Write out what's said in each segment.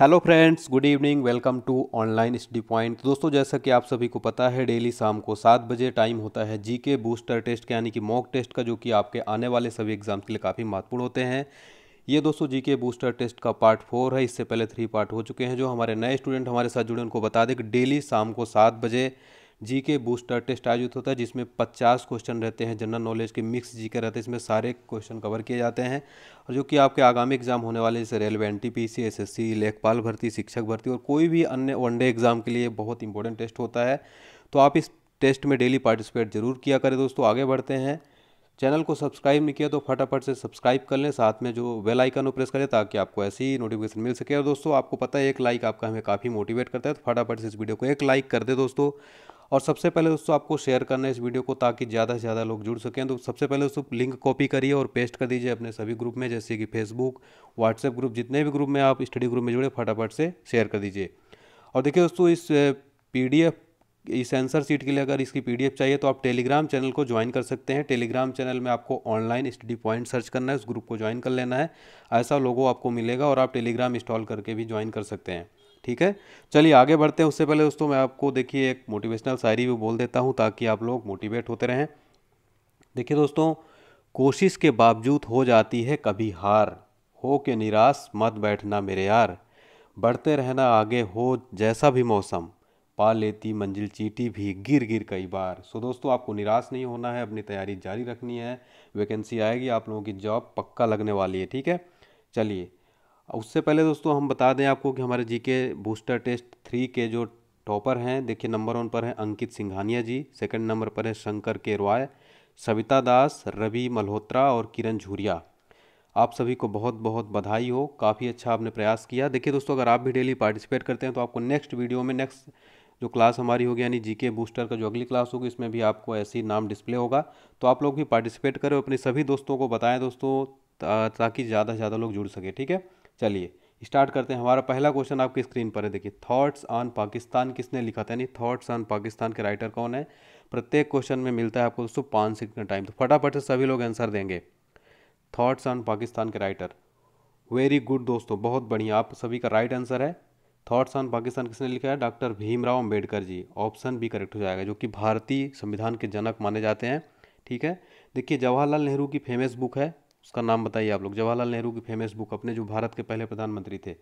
hello friends good evening welcome to online study point तो दोस्तों जैसा कि आप सभी को पता है डेली शाम को सात बजे टाइम होता है जीके बूस्टर टेस्ट के यानी कि मॉक टेस्ट का जो कि आपके आने वाले सभी एग्जाम्स के लिए काफ़ी महत्वपूर्ण होते हैं ये दोस्तों जीके बूस्टर टेस्ट का पार्ट फोर है इससे पहले थ्री पार्ट हो चुके हैं जो हमारे नए स्टूडेंट हमारे साथ जुड़े उनको बता दें कि डेली शाम को सात बजे जी के बूस्टर टेस्ट आयोजित होता है जिसमें पचास क्वेश्चन रहते हैं जनरल नॉलेज के मिक्स जी के रहते हैं इसमें सारे क्वेश्चन कवर किए जाते हैं और जो कि आपके आगामी एग्जाम होने वाले जैसे railway N T P C S S C लेखपाल भर्ती शिक्षक भर्ती और कोई भी अन्य वनडे एग्जाम के लिए बहुत इंपॉर्टेंट टेस्ट होता है तो आप इस टेस्ट में डेली पार्टिसिपेट जरूर किया करें दोस्तों आगे बढ़ते हैं चैनल को सब्सक्राइब नहीं किया तो फटाफट से सब्सक्राइब कर लें साथ में जो बेल आइकन को प्रेस करें ताकि आपको ऐसी नोटिफिकेशन मिल सके और दोस्तों आपको पता है एक लाइक आपका हमें काफ़ी मोटिवेट करता है तो फटाफट से इस वीडियो को एक लाइक कर दे दोस्तों और सबसे पहले दोस्तों आपको शेयर करना है इस वीडियो को ताकि ज़्यादा से ज़्यादा लोग जुड़ सकें तो सबसे पहले दोस्तों लिंक कॉपी करिए और पेस्ट कर दीजिए अपने सभी ग्रुप में जैसे कि फेसबुक व्हाट्सएप ग्रुप जितने भी ग्रुप में आप स्टडी ग्रुप में जुड़े फटाफट से शेयर कर दीजिए और देखिए दोस्तों इस पी इस एंसर सीट के लिए अगर इसकी एफ चाहिए तो आप टेलीग्राम चैनल को ज्वाइन कर सकते हैं टेलीग्राम चैनल में आपको ऑनलाइन स्टडी पॉइंट सर्च करना है उस ग्रुप को ज्वाइन कर लेना है ऐसा लोगों आपको मिलेगा और आप टेलीग्राम इंस्टॉल करके भी ज्वाइन कर सकते हैं ठीक है चलिए आगे बढ़ते हैं उससे पहले दोस्तों मैं आपको देखिए एक मोटिवेशनल शायरी भी बोल देता हूँ ताकि आप लोग मोटिवेट होते रहें देखिए दोस्तों कोशिश के बावजूद हो जाती है कभी हार हो के निराश मत बैठना मेरे यार बढ़ते रहना आगे हो जैसा भी मौसम पा लेती मंजिल चीटी भी गिर गिर कई बार सो दोस्तों आपको निराश नहीं होना है अपनी तैयारी जारी रखनी है वैकेंसी आएगी आप लोगों की जॉब पक्का लगने वाली है ठीक है चलिए उससे पहले दोस्तों हम बता दें आपको कि हमारे जी के बूस्टर टेस्ट थ्री के जो टॉपर हैं देखिए नंबर वन पर हैं अंकित सिंघानिया जी सेकंड नंबर पर है शंकर के रॉय सविता दास रवि मल्होत्रा और किरण झूरिया आप सभी को बहुत बहुत बधाई हो काफ़ी अच्छा आपने प्रयास किया देखिए दोस्तों अगर आप भी डेली पार्टिसिपेट करते हैं तो आपको नेक्स्ट वीडियो में नेक्स्ट जो क्लास हमारी होगी यानी जीके बूस्टर का जो अगली क्लास होगी इसमें भी आपको ऐसे ही नाम डिस्प्ले होगा तो आप लोग भी पार्टिसिपेट करें अपने सभी दोस्तों को बताएं दोस्तों ताकि ज़्यादा से ज़्यादा लोग जुड़ सके ठीक है चलिए स्टार्ट करते हैं हमारा पहला क्वेश्चन आपकी स्क्रीन पर है देखिए थॉट्स ऑन पाकिस्तान किसने लिखा था यानी थॉट्स ऑन पाकिस्तान के राइटर कौन है प्रत्येक क्वेश्चन में मिलता है आपको दोस्तों पाँच सेकंड टाइम तो फटाफट से सभी लोग आंसर देंगे थॉट्स ऑन पाकिस्तान के राइटर वेरी गुड दोस्तों बहुत बढ़िया आप सभी का राइट आंसर है थॉट्स ऑन पाकिस्तान किसने लिखा है डॉक्टर भीमराव अम्बेडकर जी ऑप्शन भी करेक्ट हो जाएगा जो कि भारतीय संविधान के जनक माने जाते हैं ठीक है देखिए जवाहरलाल नेहरू की फेमस बुक है उसका नाम बताइए आप लोग जवाहरलाल नेहरू की फेमस बुक अपने जो भारत के पहले प्रधानमंत्री थे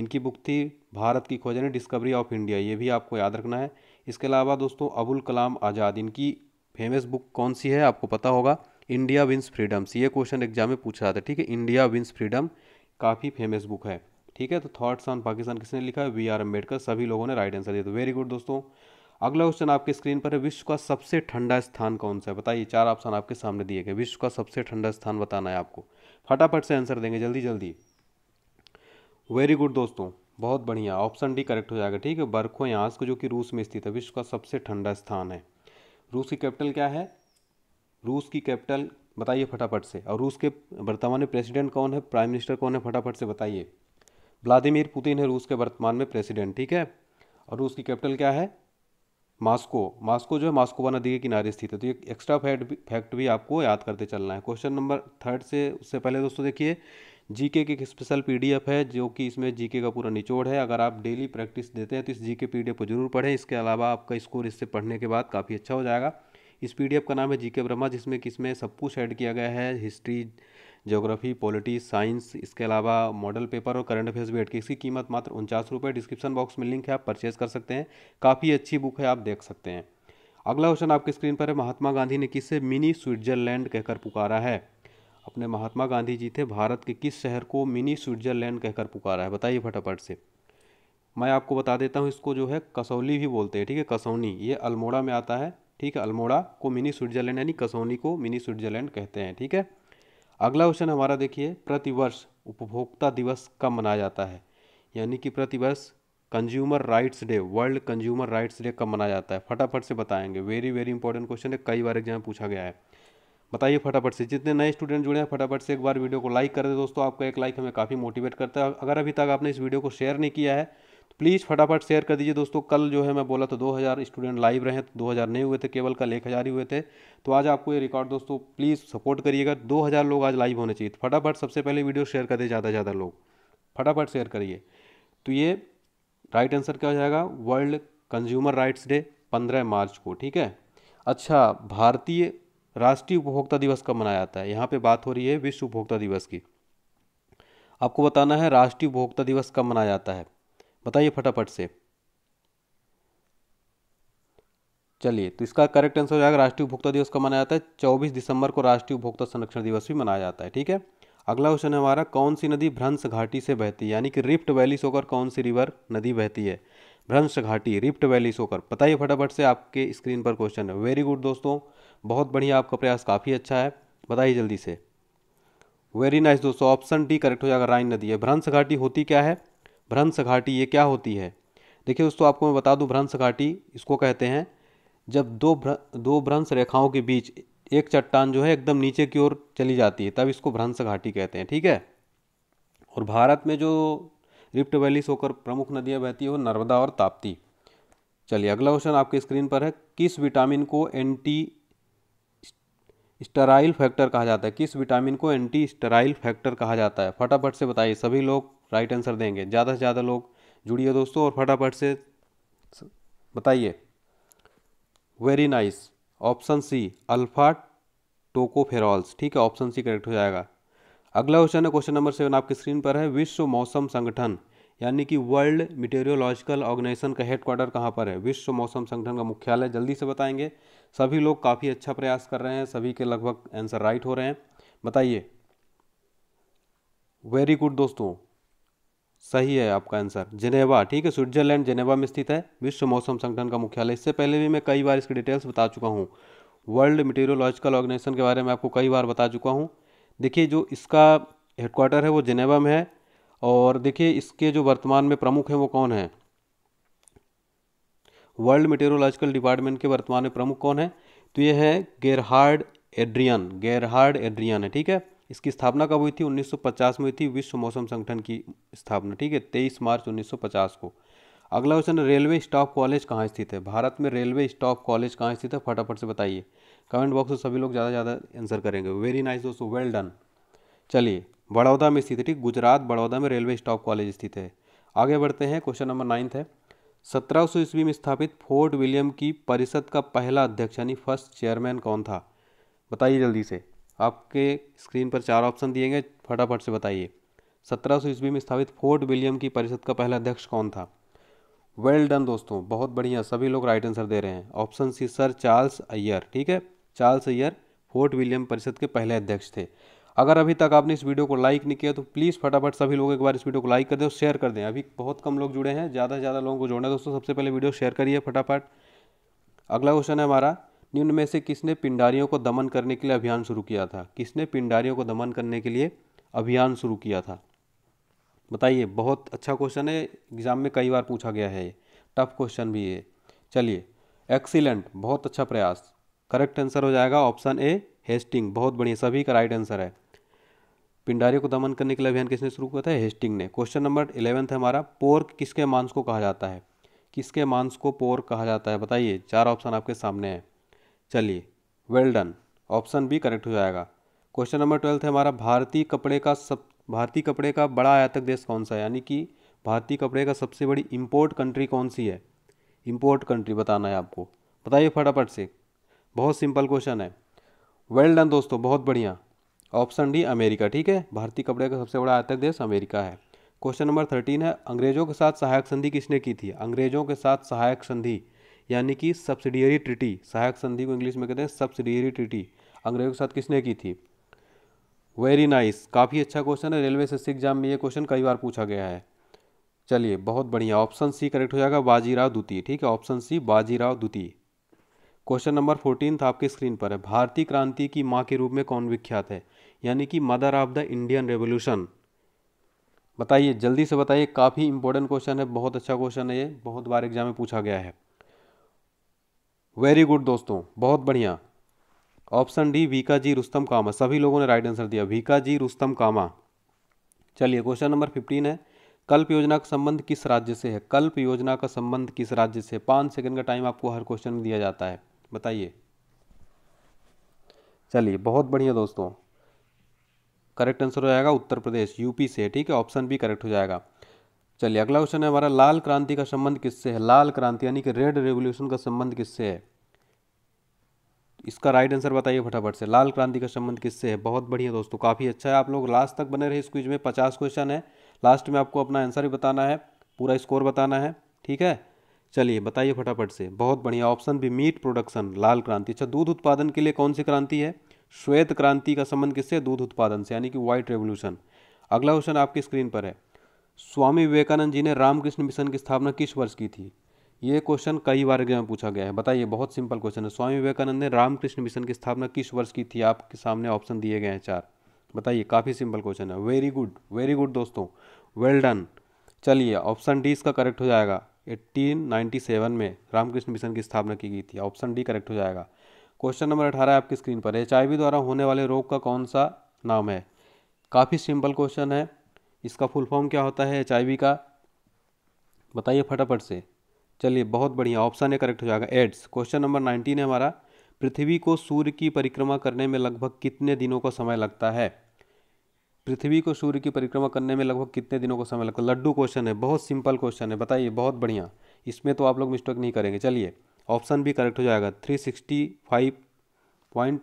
इनकी बुक थी भारत की खोज डिस्कवरी ऑफ इंडिया ये भी आपको याद रखना है इसके अलावा दोस्तों अबुल कलाम आज़ाद इनकी फेमस बुक कौन सी है आपको पता होगा इंडिया विंस फ्रीडम्स ये क्वेश्चन एग्जाम में पूछा जाता है ठीक है इंडिया विंस फ्रीडम काफ़ी फेमस बुक है ठीक है तो थॉट्स ऑन पाकिस्तान किसने लिखा है वी आर अम्बेडकर सभी लोगों ने राइट आंसर दिया तो वेरी गुड दोस्तों अगला क्वेश्चन आपके स्क्रीन पर है विश्व का सबसे ठंडा स्थान कौन सा है बताइए चार ऑप्शन आपके सामने दिए गए विश्व का सबसे ठंडा स्थान बताना है आपको फटाफट से आंसर देंगे जल्दी जल्दी वेरी गुड दोस्तों बहुत बढ़िया ऑप्शन डी करेक्ट हो जाएगा ठीक है बर्खो यांस्क जो कि रूस में स्थित है विश्व का सबसे ठंडा स्थान है रूस की कैपिटल क्या है रूस की कैपिटल बताइए फटाफट से और रूस के वर्तमान में प्रेसिडेंट कौन है प्राइम मिनिस्टर कौन है फटाफट से बताइए व्लादिमिर पुतिन है रूस के वर्तमान में प्रेसिडेंट ठीक है और रूस की कैपिटल क्या है मास्को मास्को जो है मास्कोवा नदी के किनारे स्थित है तो ये एक्स्ट्रा फैक्ट भी फैक्ट भी आपको याद करते चलना है क्वेश्चन नंबर थर्ड से उससे पहले दोस्तों देखिए जीके की एक स्पेशल पीडीएफ है जो कि इसमें जीके का पूरा निचोड़ है अगर आप डेली प्रैक्टिस देते हैं तो इस जीके पीडीएफ को जरूर पढ़ें इसके अलावा आपका स्कोर इससे पढ़ने के बाद काफ़ी अच्छा हो जाएगा इस पीडीएफ का नाम है जीके ब्रह्मा जिसमें किसमें सब कुछ ऐड किया गया है हिस्ट्री जोग्राफ़ी पॉलिटी साइंस इसके अलावा मॉडल पेपर और करंट अफेयर्स भी एटके इसकी कीमत मात्र उनचास रुपये डिस्क्रिप्शन बॉक्स में लिंक है आप परचेज कर सकते हैं काफ़ी अच्छी बुक है आप देख सकते हैं अगला क्वेश्चन आपकी स्क्रीन पर है महात्मा गांधी ने किसे मिनी स्विट्जरलैंड कहकर पुकारा है अपने महात्मा गांधी जी थे भारत के किस शहर को मिनी स्विट्जरलैंड कहकर पुकारा है बताइए फटाफट से मैं आपको बता देता हूँ इसको जो है कसौली भी बोलते हैं ठीक है कसौनी ये अल्मोड़ा में आता है ठीक है अल्मोड़ा को मिनी स्विट्जरलैंड यानी कसौनी को मिनी स्विट्जरलैंड कहते हैं ठीक है अगला क्वेश्चन हमारा देखिए प्रतिवर्ष उपभोक्ता दिवस कब मनाया जाता है यानी कि प्रतिवर्ष consumer rights day world consumer rights day कब मनाया जाता है फटाफट से बताएंगे वेरी वेरी इंपॉर्टेंट क्वेश्चन है कई बार एग्जाम पूछा गया है बताइए फटाफट से जितने नए स्टूडेंट जुड़े हैं फटाफट से एक बार वीडियो को लाइक कर दें दोस्तों आपका एक लाइक हमें काफ़ी मोटिवेट करता है अगर अभी तक आपने इस वीडियो को शेयर नहीं किया है प्लीज़ फटाफट शेयर कर दीजिए दोस्तों कल जो है मैं बोला तो 2000 स्टूडेंट लाइव रहे तो 2000 नहीं हुए थे केवल कल एक हज़ार ही हुए थे तो आज आपको ये रिकॉर्ड दोस्तों प्लीज़ सपोर्ट करिएगा 2000 लोग आज लाइव होने चाहिए फटाफट सबसे पहले वीडियो शेयर कर दे ज़्यादा ज़्यादा लोग फटाफट शेयर करिए तो ये राइट आंसर क्या हो जाएगा वर्ल्ड कंज्यूमर राइट्स डे पंद्रह मार्च को ठीक है अच्छा भारतीय राष्ट्रीय उपभोक्ता दिवस कब मनाया जाता है यहाँ पर बात हो रही है विश्व उपभोक्ता दिवस की आपको बताना है राष्ट्रीय उपभोक्ता दिवस कब मनाया जाता है बताइए फटाफट से चलिए तो इसका करेक्ट आंसर हो जाएगा राष्ट्रीय उपभोक्ता दिवस कब मनाया जाता है चौबीस दिसंबर को राष्ट्रीय उपभोक्ता संरक्षण दिवस भी मनाया जाता है ठीक है अगला क्वेश्चन है हमारा कौन सी नदी भ्रंश घाटी से बहती है यानी कि रिफ्ट वैली से होकर कौन सी रिवर नदी बहती है भ्रंश घाटी रिफ्ट वैली से होकर बताइए फटाफट से आपके स्क्रीन पर क्वेश्चन है वेरी गुड दोस्तों बहुत बढ़िया आपका प्रयास काफ़ी अच्छा है बताइए जल्दी से वेरी नाइस nice दोस्तों ऑप्शन डी करेक्ट हो जाएगा राइन नदी है भ्रंश घाटी होती क्या है भ्रंश घाटी ये क्या होती है देखिए दोस्तों आपको मैं बता दूं भ्रंश घाटी इसको कहते हैं जब दो भ्र दो भ्रंश रेखाओं के बीच एक चट्टान जो है एकदम नीचे की ओर चली जाती है तब इसको भ्रंश घाटी कहते हैं ठीक है और भारत में जो रिफ्ट वैली से होकर प्रमुख नदियाँ बहती है वो नर्मदा और ताप्ती चलिए अगला क्वेश्चन आपके स्क्रीन पर है किस विटामिन को एंटी स्टराइल फैक्टर कहा जाता है किस विटामिन को एंटी स्टराइल फैक्टर कहा जाता है फटाफट से बताइए सभी लोग राइट आंसर देंगे ज़्यादा से ज़्यादा लोग जुड़िए दोस्तों और फटाफट से बताइए very nice option C alpha tocopherols ठीक है ऑप्शन सी करेक्ट हो जाएगा अगला क्वेश्चन है क्वेश्चन नंबर सेवन आपकी स्क्रीन पर है विश्व मौसम संगठन यानी कि वर्ल्ड मिटेरियोलॉजिकल ऑर्गेनाइजेशन का हेडक्वार्टर कहाँ पर है विश्व मौसम संगठन का मुख्यालय जल्दी से बताएंगे सभी लोग काफ़ी अच्छा प्रयास कर रहे हैं सभी के लगभग आंसर राइट हो रहे हैं बताइए वेरी गुड दोस्तों सही है आपका आंसर जिनेवा ठीक है स्विट्जरलैंड जिनेवा में स्थित है विश्व मौसम संगठन का मुख्यालय इससे पहले भी मैं कई बार इसकी डिटेल्स बता चुका हूँ वर्ल्ड मेटेरोलॉजिकल ऑर्गेनाइजेशन के बारे में आपको कई बार बता चुका हूँ देखिए जो इसका हेडक्वार्टर है वो जिनेवा में है और देखिए इसके जो वर्तमान में प्रमुख हैं वो कौन है वर्ल्ड मेटेरोलॉजिकल डिपार्टमेंट के वर्तमान में प्रमुख कौन है तो ये है गेरहार्ड एड्रियन गेरहार्ड एड्रियन है ठीक है इसकी स्थापना कब हुई थी 1950 में हुई थी विश्व मौसम संगठन की स्थापना ठीक है 23 मार्च 1950 को अगला क्वेश्चन रेलवे स्टॉप कॉलेज कहाँ स्थित है भारत में रेलवे स्टॉप कॉलेज कहाँ स्थित है फटाफट से बताइए कमेंट बॉक्स में सभी लोग ज़्यादा ज़्यादा आंसर करेंगे वेरी नाइस दोस्तों वेल डन चलिए बड़ौदा में स्थित है ठीक गुजरात बड़ौदा में रेलवे स्टॉप कॉलेज स्थित है आगे बढ़ते हैं क्वेश्चन नंबर नाइन्थ है सत्रह सौ ईस्वी में स्थापित फोर्ट विलियम की परिषद का पहला अध्यक्ष यानी फर्स्ट चेयरमैन कौन था बताइए जल्दी से आपके स्क्रीन पर चार ऑप्शन दिए गए फटाफट से बताइए सत्रह सौ ईस्वी में स्थापित फोर्ट विलियम की परिषद का पहला अध्यक्ष कौन था वेल well डन दोस्तों बहुत बढ़िया सभी लोग राइट आंसर दे रहे हैं option C sir Charles Iyer ठीक है चार्ल्स अय्यर फोर्ट विलियम परिषद के पहले अध्यक्ष थे अगर अभी तक आपने इस वीडियो को लाइक नहीं किया तो प्लीज़ फटाफट सभी लोग एक बार इस वीडियो को लाइक कर दें और शेयर कर दें अभी बहुत कम लोग जुड़े हैं ज़्यादा से ज़्यादा लोगों को जोड़ना है दोस्तों सबसे पहले वीडियो शेयर करिए फटाफट अगला क्वेश्चन है हमारा निम्न में से किसने पिंडारियों को दमन करने के लिए अभियान शुरू किया था किसने पिंडारियों को दमन करने के लिए अभियान शुरू किया था बताइए बहुत अच्छा क्वेश्चन है एग्जाम में कई बार पूछा गया है ये टफ क्वेश्चन भी है चलिए एक्सीलेंट बहुत अच्छा प्रयास करेक्ट आंसर हो जाएगा ऑप्शन ए हेस्टिंग बहुत बढ़िया सभी का राइट आंसर है पिंडारी को दमन करने के लिए अभियान किसने शुरू किया था हेस्टिंग ने क्वेश्चन नंबर इलेवेंथ है हमारा पोर्क किसके मांस को कहा जाता है किसके मांस को पोर्क कहा जाता है बताइए चार ऑप्शन आपके सामने है चलिए well done option B correct हो जाएगा क्वेश्चन नंबर ट्वेल्थ है हमारा भारतीय कपड़े का सब भारतीय कपड़े का बड़ा आयातक देश कौन सा है यानी कि भारतीय कपड़े का सबसे बड़ी इम्पोर्ट कंट्री कौन सी है इम्पोर्ट कंट्री बताना है आपको बताइए फटाफट से बहुत सिंपल क्वेश्चन है वेल डन दोस्तों बहुत बढ़िया ऑप्शन डी अमेरिका ठीक है भारतीय कपड़े का सबसे बड़ा आयातक देश अमेरिका है क्वेश्चन नंबर थर्टीन है अंग्रेजों के साथ सहायक संधि किसने की थी अंग्रेजों के साथ सहायक संधि यानी कि सब्सिडियरी ट्रिटी सहायक संधि को इंग्लिश में कहते हैं सब्सिडियरी ट्रिटी अंग्रेजों के साथ किसने की थी वेरी नाइस काफ़ी अच्छा क्वेश्चन है रेलवे से एग्जाम में ये क्वेश्चन कई बार पूछा गया है चलिए बहुत बढ़िया ऑप्शन सी करेक्ट हो जाएगा बाजीराव द्वितीय ठीक है ऑप्शन सी बाजीराव द्वितीय क्वेश्चन नंबर फोर्टीन आपके स्क्रीन पर है भारतीय क्रांति की माँ के रूप में कौन विख्यात है यानी कि mother of the Indian revolution बताइए जल्दी से बताइए काफ़ी इंपॉर्टेंट क्वेश्चन है बहुत अच्छा क्वेश्चन है ये बहुत बार एग्जाम में पूछा गया है वेरी गुड दोस्तों बहुत बढ़िया option D Bhikaiji Rustom Cama सभी लोगों ने राइट आंसर दिया वीका जी रुस्तम कामा चलिए क्वेश्चन नंबर फिफ्टीन है कल्प योजना का संबंध किस राज्य से है कल्प योजना का संबंध किस राज्य से पाँच सेकंड का टाइम आपको हर क्वेश्चन में दिया जाता है बताइए चलिए बहुत बढ़िया दोस्तों करेक्ट आंसर हो जाएगा उत्तर प्रदेश यूपी से ठीक है ऑप्शन बी करेक्ट हो जाएगा चलिए अगला क्वेश्चन है हमारा लाल क्रांति का संबंध किससे है लाल क्रांति यानी कि रेड रेवोल्यूशन का संबंध किससे है इसका राइट आंसर बताइए फटाफट से लाल क्रांति का संबंध किससे है बहुत बढ़िया दोस्तों काफ़ी अच्छा है आप लोग लास्ट तक बने रहे इस क्विज में पचास क्वेश्चन है लास्ट में आपको अपना आंसर भी बताना है पूरा स्कोर बताना है ठीक है चलिए बताइए फटाफट से बहुत बढ़िया ऑप्शन भी मीट प्रोडक्शन लाल क्रांति अच्छा दूध उत्पादन के लिए कौन सी क्रांति है श्वेत क्रांति का संबंध किससे दूध उत्पादन से यानी कि व्हाइट रेवोल्यूशन अगला क्वेश्चन आपकी स्क्रीन पर है स्वामी विवेकानंद जी ने रामकृष्ण मिशन की स्थापना किस वर्ष की थी ये क्वेश्चन कई बार एग्जाम में पूछा गया है बताइए बहुत सिंपल क्वेश्चन है स्वामी विवेकानंद ने रामकृष्ण मिशन की स्थापना किस वर्ष की थी आपके सामने ऑप्शन दिए गए हैं चार बताइए काफ़ी सिंपल क्वेश्चन है वेरी गुड वेरी गुड दोस्तों वेल डन चलिए ऑप्शन डी इसका करेक्ट हो जाएगा 1897 में रामकृष्ण मिशन की स्थापना की गई थी ऑप्शन डी करेक्ट हो जाएगा क्वेश्चन नंबर अठारह आपकी स्क्रीन पर एच द्वारा होने वाले रोग का कौन सा नाम है काफ़ी सिंपल क्वेश्चन है इसका फुल फॉर्म क्या होता है एच का बताइए फटाफट से चलिए बहुत बढ़िया ऑप्शन है करेक्ट हो जाएगा एड्स क्वेश्चन नंबर नाइनटीन है हमारा पृथ्वी को सूर्य की परिक्रमा करने में लगभग कितने दिनों का समय लगता है पृथ्वी को सूर्य की परिक्रमा करने में लगभग कितने दिनों का समय लगता है लड्डू क्वेश्चन है बहुत सिंपल क्वेश्चन है बताइए बहुत बढ़िया इसमें तो आप लोग मिस्टेक नहीं करेंगे चलिए ऑप्शन भी करेक्ट हो जाएगा three sixty five point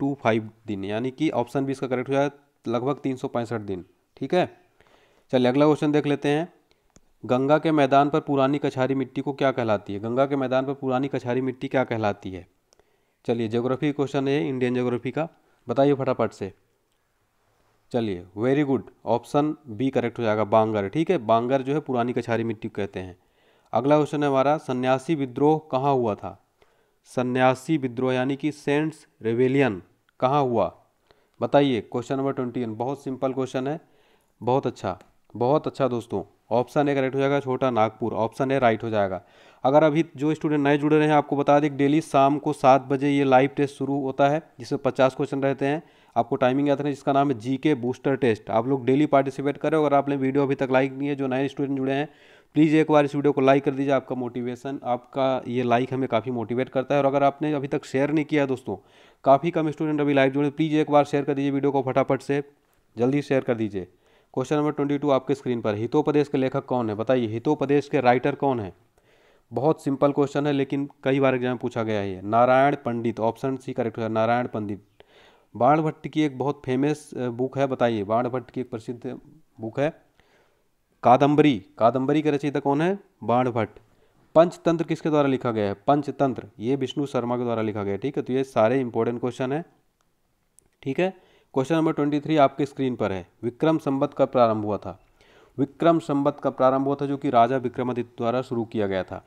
two five दिन यानी कि ऑप्शन भी इसका करेक्ट हो जाएगा लगभग तीन सौ पैंसठ दिन ठीक है चलिए अगला क्वेश्चन देख लेते हैं गंगा के मैदान पर पुरानी कछारी मिट्टी को क्या कहलाती है गंगा के मैदान पर पुरानी कछारी मिट्टी क्या कहलाती है चलिए ज्योग्राफी क्वेश्चन है इंडियन ज्योग्राफी का बताइए फटाफट से चलिए very good option B correct हो जाएगा बांगर ठीक है बांगर जो है पुरानी कछारी मिट्टी को कहते हैं अगला क्वेश्चन है हमारा सन्यासी विद्रोह कहाँ हुआ था सन्यासी विद्रोह यानी कि सेंट्स रेवेलियन कहाँ हुआ बताइए क्वेश्चन नंबर ट्वेंटी वन बहुत सिंपल क्वेश्चन है बहुत अच्छा बहुत अच्छा दोस्तों ऑप्शन ए करेक्ट हो जाएगा छोटा नागपुर ऑप्शन ए राइट हो जाएगा अगर अभी जो स्टूडेंट नए जुड़े रहे हैं आपको बता दें डेली शाम को सात बजे ये लाइव टेस्ट शुरू होता है जिसमें पचास क्वेश्चन रहते हैं आपको टाइमिंग याद रहे जिसका नाम है जी के बूस्टर टेस्ट आप लोग डेली पार्टिसिपेट करें अगर आपने वीडियो अभी तक लाइक नहीं है जो नए स्टूडेंट जुड़े हैं प्लीज़ एक बार इस वीडियो को लाइक कर दीजिए आपका मोटिवेशन आपका ये लाइक हमें काफ़ी मोटिवेट करता है और अगर आपने अभी तक शेयर नहीं किया दोस्तों काफ़ी कम स्टूडेंट अभी लाइव जुड़े प्लीज़ एक बार शेयर कर दीजिए वीडियो को फटाफट से जल्दी शेयर कर दीजिए क्वेश्चन नंबर ट्वेंटी टू आपके स्क्रीन पर हितोपदेश के लेखक कौन है बताइए हितोपदेश के राइटर कौन है बहुत सिंपल क्वेश्चन है लेकिन कई बार एग्जाम पूछा गया है Narayan Pandit option C correct होगा नारायण पंडित बाण भट्ट की एक बहुत फेमस बुक है बताइए बाण भट्ट की एक प्रसिद्ध बुक है कादम्बरी कादम्बरी के रचयिता कौन है बाण भट्ट पंचतंत्र किसके द्वारा लिखा गया है पंचतंत्र ये विष्णु शर्मा के द्वारा लिखा गया है ठीक है तो ये सारे इंपॉर्टेंट क्वेश्चन है ठीक है क्वेश्चन नंबर ट्वेंटी थ्री आपके स्क्रीन पर है विक्रम संबत का प्रारंभ हुआ था विक्रम संबत का प्रारंभ हुआ था जो कि राजा विक्रमादित्य द्वारा शुरू किया गया था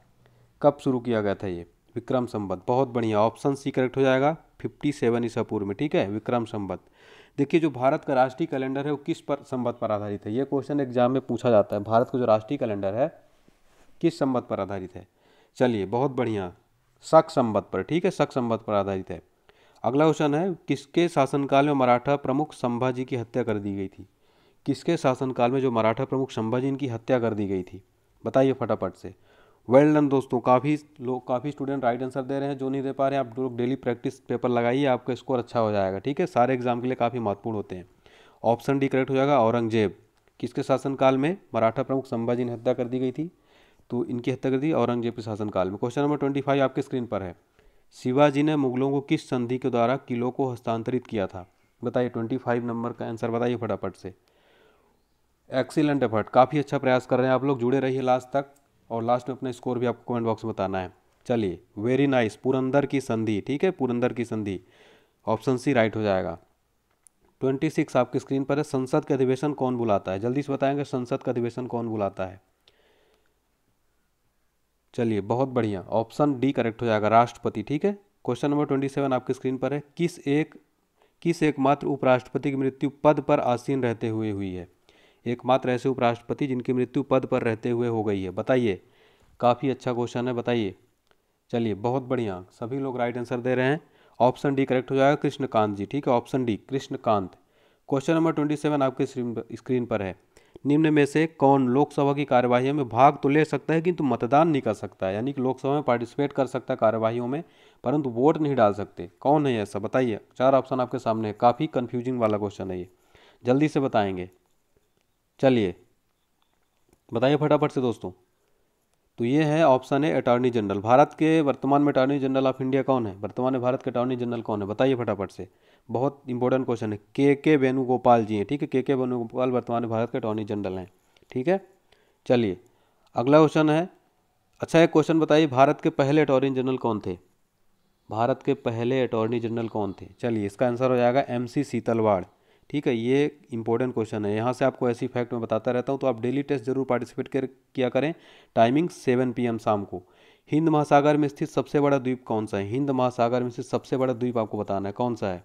कब शुरू किया गया था ये विक्रम संबत बहुत बढ़िया ऑप्शन सी करेक्ट हो जाएगा फिफ्टी सेवन ईसा पूर्व में ठीक है विक्रम संबत देखिए जो भारत का राष्ट्रीय कैलेंडर है वो किस पर संबत पर आधारित है ये क्वेश्चन एग्जाम में पूछा जाता है भारत का जो राष्ट्रीय कैलेंडर है किस संबत पर आधारित है चलिए बहुत बढ़िया शक संबत पर ठीक है शक संबत पर आधारित है अगला क्वेश्चन है किसके शासनकाल में मराठा प्रमुख संभाजी की हत्या कर दी गई थी किसके शासनकाल में जो मराठा प्रमुख संभाजी इनकी हत्या कर दी गई थी बताइए फटाफट से वेल डन दोस्तों काफ़ी लोग काफ़ी स्टूडेंट राइट आंसर दे रहे हैं जो नहीं दे पा रहे हैं आप लोग डेली प्रैक्टिस पेपर लगाइए आपका स्कोर अच्छा हो जाएगा ठीक है सारे एग्जाम के लिए काफ़ी महत्वपूर्ण होते हैं ऑप्शन डी करेक्ट हो जाएगा औरंगजेब किसके शासनकाल में मराठा प्रमुख संभाजी ने हत्या कर दी गई थी तो इनकी हत्या कर दी औरंगजेब के शासनकाल में क्वेश्चन नंबर ट्वेंटी फाइव आपके स्क्रीन पर है शिवाजी ने मुगलों को किस संधि के द्वारा किलों को हस्तांतरित किया था बताइए ट्वेंटी फाइव नंबर का आंसर बताइए फटाफट से एक्सीलेंट एफर्ट काफ़ी अच्छा प्रयास कर रहे हैं आप लोग जुड़े रहिए लास्ट तक और लास्ट में अपना स्कोर भी आपको कमेंट बॉक्स में बताना है चलिए वेरी नाइस पुरंदर की संधि ठीक है पुरंदर की संधि ऑप्शन सी राइट हो जाएगा ट्वेंटी सिक्स आपकी स्क्रीन पर है संसद का अधिवेशन कौन बुलाता है जल्दी से बताएंगे संसद का अधिवेशन कौन बुलाता है चलिए बहुत बढ़िया ऑप्शन डी करेक्ट हो जाएगा राष्ट्रपति ठीक है क्वेश्चन नंबर ट्वेंटी सेवन आपकी स्क्रीन पर है किस एक किस एकमात्र उपराष्ट्रपति की मृत्यु पद पर आसीन रहते हुए हुई है एकमात्र ऐसे उपराष्ट्रपति जिनकी मृत्यु पद पर रहते हुए हो गई है बताइए काफ़ी अच्छा क्वेश्चन है बताइए चलिए बहुत बढ़िया सभी लोग राइट आंसर दे रहे हैं ऑप्शन डी करेक्ट हो जाएगा कृष्णकांत जी ठीक है option D Krishnakant question number twenty seven आपके स्क्रीन पर है निम्न में से कौन लोकसभा की कार्यवाही में भाग तो ले सकता है किंतु मतदान नहीं कर सकता है यानी कि लोकसभा में पार्टिसिपेट कर सकता है कार्यवाहियों में परंतु वोट नहीं डाल सकते कौन है ऐसा बताइए चार ऑप्शन आपके सामने है काफ़ी कन्फ्यूजिंग वाला क्वेश्चन है ये जल्दी से बताएंगे चलिए बताइए फटाफट से दोस्तों तो ये है ऑप्शन है अटॉर्नी जनरल भारत के वर्तमान में अटॉर्नी जनरल ऑफ इंडिया कौन है वर्तमान में भारत के अटॉर्नी जनरल कौन है बताइए फटाफट से बहुत इंपॉर्टेंट क्वेश्चन है के के वेणुगोपाल जी हैं ठीक है के के वेणुगोपाल वर्तमान में भारत के अटॉर्नी जनरल हैं ठीक है चलिए अगला क्वेश्चन है अच्छा एक क्वेश्चन बताइए भारत के पहले अटॉर्नी जनरल कौन थे भारत के पहले अटॉर्नी जनरल कौन थे चलिए इसका आंसर हो जाएगा एम सी सीतलवाड़ ठीक है ये इंपॉर्टेंट क्वेश्चन है यहाँ से आपको ऐसी फैक्ट में बताता रहता हूँ तो आप डेली टेस्ट जरूर पार्टिसिपेट कर किया करें टाइमिंग सेवन पी शाम को हिंद महासागर में स्थित सबसे बड़ा द्वीप कौन सा है हिंद महासागर में स्थित सबसे बड़ा द्वीप आपको बताना है कौन सा है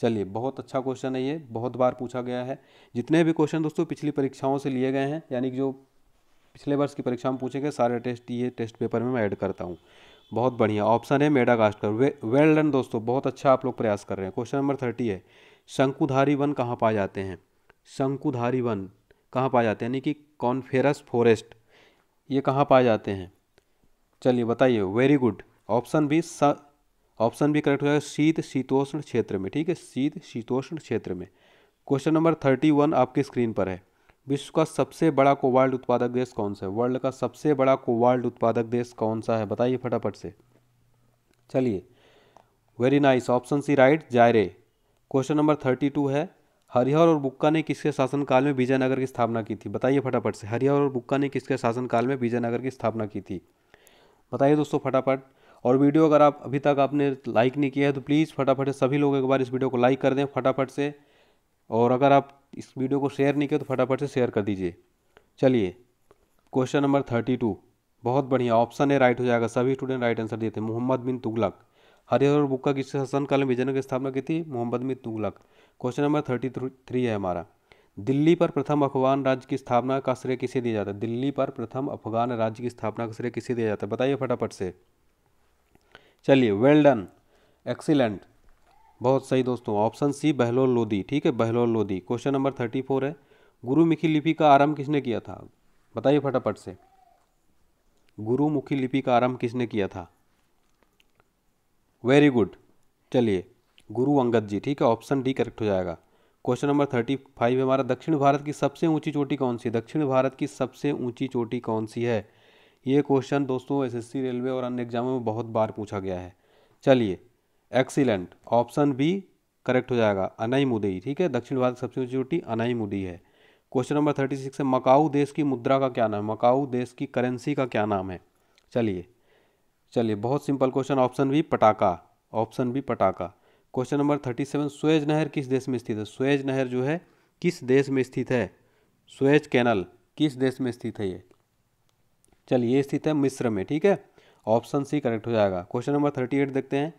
चलिए बहुत अच्छा क्वेश्चन है ये बहुत बार पूछा गया है जितने भी क्वेश्चन दोस्तों पिछली परीक्षाओं से लिए गए हैं यानी कि जो पिछले वर्ष की परीक्षा में पूछे गए सारे टेस्ट ये टेस्ट पेपर में मैं ऐड करता हूँ बहुत बढ़िया ऑप्शन है मेडागास्कर वे वेल डन दोस्तों बहुत अच्छा आप लोग प्रयास कर रहे हैं क्वेश्चन नंबर थर्टी है शंकुधारी वन कहाँ पाए जाते हैं शंकुधारी वन कहाँ पाए जाते हैं यानी कि कॉन्फेरस फॉरेस्ट ये कहाँ पाए जाते हैं चलिए बताइए very good option B option भी करेक्ट हो जाएगा शीत शीतोष्ण क्षेत्र में ठीक है शीत शीतोष्ण क्षेत्र में क्वेश्चन नंबर थर्टी वन आपकी स्क्रीन पर है विश्व का सबसे बड़ा कोवाल्ड उत्पादक देश कौन सा है वर्ल्ड का सबसे बड़ा कोवाल्ड उत्पादक देश कौन सा है बताइए फटाफट से चलिए very nice option C right Zaire question number thirty two है हरिहर और बुक्का ने किसके शासनकाल में विजयनगर की स्थापना की थी बताइए फटाफट से हरिहर और बुक्का ने किसके शासनकाल में विजयनगर की स्थापना की थी बताइए दोस्तों फटाफट और वीडियो अगर आप अभी तक आपने लाइक नहीं किया है तो प्लीज़ फटाफट से सभी लोग एक बार इस वीडियो को लाइक कर दें फटाफट से और अगर आप इस वीडियो को शेयर नहीं किया तो फटाफट से शेयर कर दीजिए चलिए क्वेश्चन नंबर थर्टी टू बहुत बढ़िया ऑप्शन है राइट हो जाएगा सभी स्टूडेंट राइट आंसर देते मोहम्मद बिन तुगलक हरिहर बुक्का किस शासन काल में विजयनगर की स्थापना की थी मोहम्मद में Tughlaq question number thirty three है हमारा दिल्ली पर प्रथम अफगान राज्य की स्थापना का श्रेय किसे दिया जाता है दिल्ली पर प्रथम अफगान राज्य की स्थापना का श्रेय किसे दिया जाता है बताइए फटाफट से चलिए वेल डन एक्सीलेंट बहुत सही दोस्तों ऑप्शन सी बहलोल लोधी ठीक है Bahlol Lodhi question number thirty four है गुरुमुखी लिपि का आरंभ किसने किया था बताइए फटाफट से गुरुमुखी लिपि का आरंभ किसने किया था वेरी गुड चलिए गुरु अंगद जी ठीक है ऑप्शन डी करेक्ट हो जाएगा क्वेश्चन नंबर थर्टी फाइव हमारा दक्षिण भारत की सबसे ऊंची चोटी कौन सी दक्षिण भारत की सबसे ऊंची चोटी कौन सी है ये क्वेश्चन दोस्तों एसएससी रेलवे और अन्य एग्जामों में बहुत बार पूछा गया है चलिए एक्सीलेंट ऑप्शन बी करेक्ट हो जाएगा अनाई मुदई ठीक है दक्षिण भारत की सबसे ऊंची चोटी अनाई मुदई है क्वेश्चन नंबर थर्टी सिक्स है मकाऊ देश की मुद्रा का क्या नाम है मकाऊ देश की करेंसी का क्या नाम है चलिए चलिए बहुत सिंपल क्वेश्चन ऑप्शन बी पटाका ऑप्शन बी पटाका question number thirty seven Suez नहर किस देश में स्थित है स्वेज नहर जो है किस देश में स्थित है स्वेज कैनल किस देश में स्थित है ये चलिए ये स्थित है मिस्र में ठीक है ऑप्शन सी करेक्ट हो जाएगा क्वेश्चन नंबर थर्टी एट देखते हैं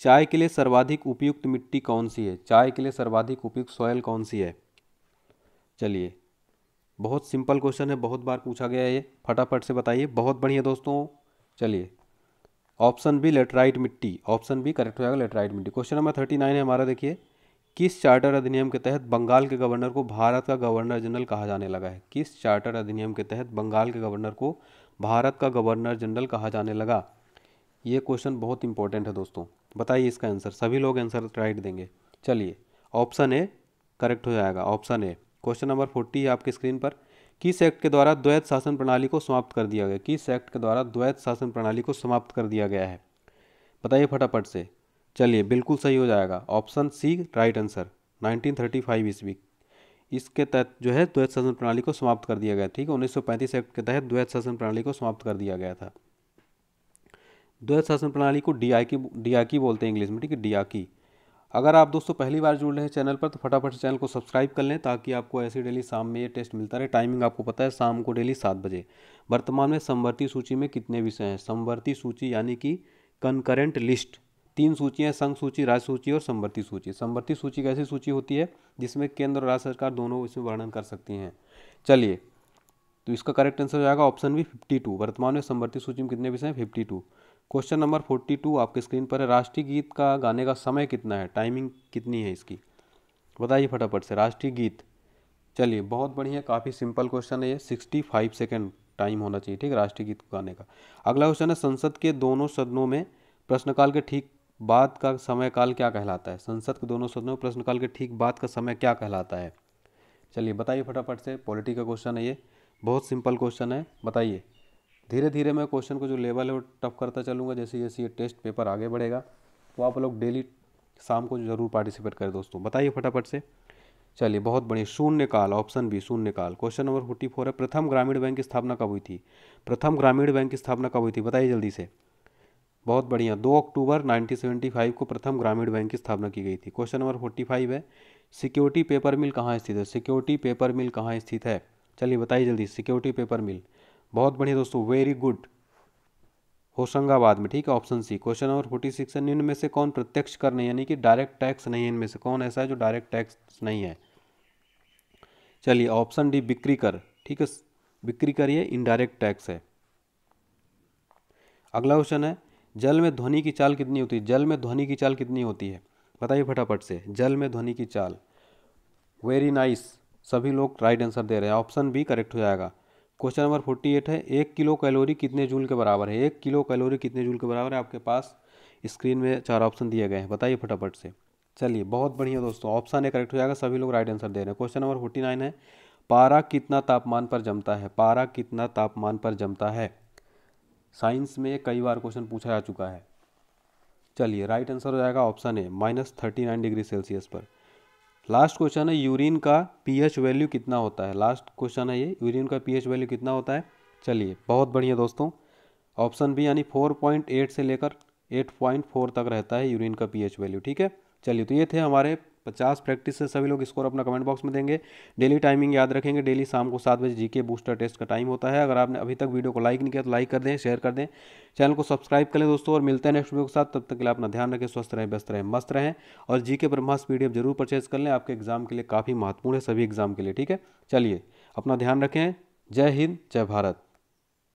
चाय के लिए सर्वाधिक उपयुक्त मिट्टी कौन सी है चाय के लिए सर्वाधिक उपयुक्त सॉयल कौन सी है चलिए बहुत सिंपल क्वेश्चन है बहुत बार पूछा गया है ये फटाफट से बताइए बहुत बढ़िया दोस्तों चलिए ऑप्शन बी लेटराइट मिट्टी ऑप्शन बी करेक्ट हो जाएगा लेटराइट मिट्टी क्वेश्चन नंबर थर्टी नाइन है हमारा देखिए किस चार्टर अधिनियम के तहत बंगाल के गवर्नर को भारत का गवर्नर जनरल कहा जाने लगा है किस चार्टर अधिनियम के तहत बंगाल के गवर्नर को भारत का गवर्नर जनरल कहा जाने लगा ये क्वेश्चन बहुत इंपॉर्टेंट है दोस्तों बताइए इसका आंसर सभी लोग आंसर राइट देंगे चलिए ऑप्शन ए करेक्ट हो जाएगा option A question number forty है आपकी स्क्रीन पर किस एक्ट के द्वारा द्वैत शासन प्रणाली को समाप्त कर दिया गया किस एक्ट के द्वारा द्वैत शासन प्रणाली को समाप्त कर दिया गया है बताइए फटाफट से चलिए बिल्कुल सही हो जाएगा ऑप्शन सी राइट आंसर 1935 ईस्वी इसके तहत जो है द्वैत शासन प्रणाली को समाप्त कर दिया गया ठीक है उन्नीस एक्ट के तहत द्वैत शासन प्रणाली को समाप्त कर दिया गया था द्वैत शासन प्रणाली को डी आई की डी बोलते हैं इंग्लिश में ठीक है डी अगर आप दोस्तों पहली बार जुड़ रहे हैं चैनल पर तो फटाफट चैनल को सब्सक्राइब कर लें ताकि आपको ऐसे डेली शाम में ये टेस्ट मिलता रहे टाइमिंग आपको पता है शाम को डेली सात बजे वर्तमान में समवर्ती सूची में कितने विषय हैं समवर्ती सूची यानी कि कंकरेंट लिस्ट तीन सूचियाँ संघ सूची राज्य सूची और समवर्ती सूची समवर्ती सूची कैसी सूची होती है जिसमें केंद्र और राज्य सरकार दोनों इसमें वर्णन कर सकती हैं चलिए तो इसका करेक्ट आंसर हो जाएगा ऑप्शन भी फिफ्टी टू वर्तमान में समवर्ती सूची में कितने विषय हैं fifty two question number forty two आपके स्क्रीन पर है राष्ट्रीय गीत का गाने का समय कितना है टाइमिंग कितनी है इसकी बताइए फटाफट से राष्ट्रीय गीत चलिए बहुत बढ़िया काफ़ी सिंपल क्वेश्चन है ये सिक्सटी फाइव सेकेंड टाइम होना चाहिए ठीक राष्ट्रीय गीत गाने का अगला क्वेश्चन है संसद के दोनों सदनों में प्रश्नकाल के ठीक बाद का समय काल क्या कहलाता है संसद के दोनों सदनों में प्रश्नकाल के ठीक बाद का समय क्या कहलाता है चलिए बताइए फटाफट से पॉलिटी का क्वेश्चन है ये बहुत सिंपल क्वेश्चन है बताइए धीरे धीरे मैं क्वेश्चन को जो लेवल है वो टफ करता चलूँगा जैसे जैसे ये टेस्ट पेपर आगे बढ़ेगा तो आप लोग डेली शाम को ज़रूर पार्टिसिपेट करें दोस्तों बताइए फटाफट से चलिए बहुत बढ़िया शून्य काल ऑप्शन बी शून्य काल क्वेश्चन नंबर फोर्टी फोर है प्रथम ग्रामीण बैंक की स्थापना कब हुई थी प्रथम ग्रामीण बैंक की स्थापना कब हुई थी बताइए जल्दी से बहुत बढ़िया दो अक्टूबर फाइव को प्रथम ग्रामीण बैंक की स्थापना की गई थी क्वेश्चन नंबर फोर्टी फाइव है सिक्योरिटी पेपर मिल कहाँ स्थित है सिक्योरिटी पेपर मिल कहाँ स्थित है चलिए बताइए जल्दी सिक्योरिटी पेपर मिल बहुत बढ़िया दोस्तों वेरी गुड होशंगाबाद में ठीक है option C question number forty six है निम्न में से कौन प्रत्यक्ष कर नहीं यानी कि डायरेक्ट टैक्स नहीं है इनमें से कौन ऐसा है जो डायरेक्ट टैक्स नहीं है चलिए ऑप्शन डी बिक्री कर ठीक है बिक्री कर ये इनडायरेक्ट टैक्स है अगला क्वेश्चन है जल में ध्वनि की चाल कितनी होती है जल में ध्वनि की चाल कितनी होती है बताइए फटाफट से जल में ध्वनि की चाल वेरी नाइस सभी लोग राइट आंसर दे रहे हैं ऑप्शन बी करेक्ट हो जाएगा क्वेश्चन नंबर फोर्टी एट है एक किलो कैलोरी कितने जूल के बराबर है एक किलो कैलोरी कितने जूल के बराबर है आपके पास स्क्रीन में चार ऑप्शन दिए गए हैं बताइए फटाफट से चलिए बहुत बढ़िया दोस्तों ऑप्शन ए करेक्ट हो जाएगा सभी लोग राइट आंसर दे रहे हैं क्वेश्चन नंबर फोर्टी नाइन है पारा कितना तापमान पर जमता है पारा कितना तापमान पर जमता है साइंस में कई बार क्वेश्चन पूछा जा चुका है चलिए राइट आंसर हो जाएगा option A minus thirty nine degree Celsius पर लास्ट क्वेश्चन है यूरिन का पीएच वैल्यू कितना होता है लास्ट क्वेश्चन है ये यूरिन का पीएच वैल्यू कितना होता है चलिए बहुत बढ़िया दोस्तों ऑप्शन बी यानी 4.8 से लेकर 8.4 तक रहता है यूरिन का पीएच वैल्यू ठीक है चलिए तो ये थे हमारे पचास प्रैक्टिस से सभी लोग स्कोर अपना कमेंट बॉक्स में देंगे डेली टाइमिंग याद रखेंगे डेली शाम को सात बजे जीके बूस्टर टेस्ट का टाइम होता है अगर आपने अभी तक वीडियो को लाइक नहीं किया तो लाइक कर दें शेयर कर दें चैनल को सब्सक्राइब करें दोस्तों और मिलते हैं नेक्स्ट वीडियो के साथ तब तक के लिए अपना ध्यान रखें स्वस्थ रहें व्यस्त रहें मस्त रहें और जी के ब्रह्मास पी जरूर परचेज कर लें आपके एग्जाम के लिए काफ़ी महत्वपूर्ण है सभी एग्जाम के लिए ठीक है चलिए अपना ध्यान रखें जय हिंद जय भारत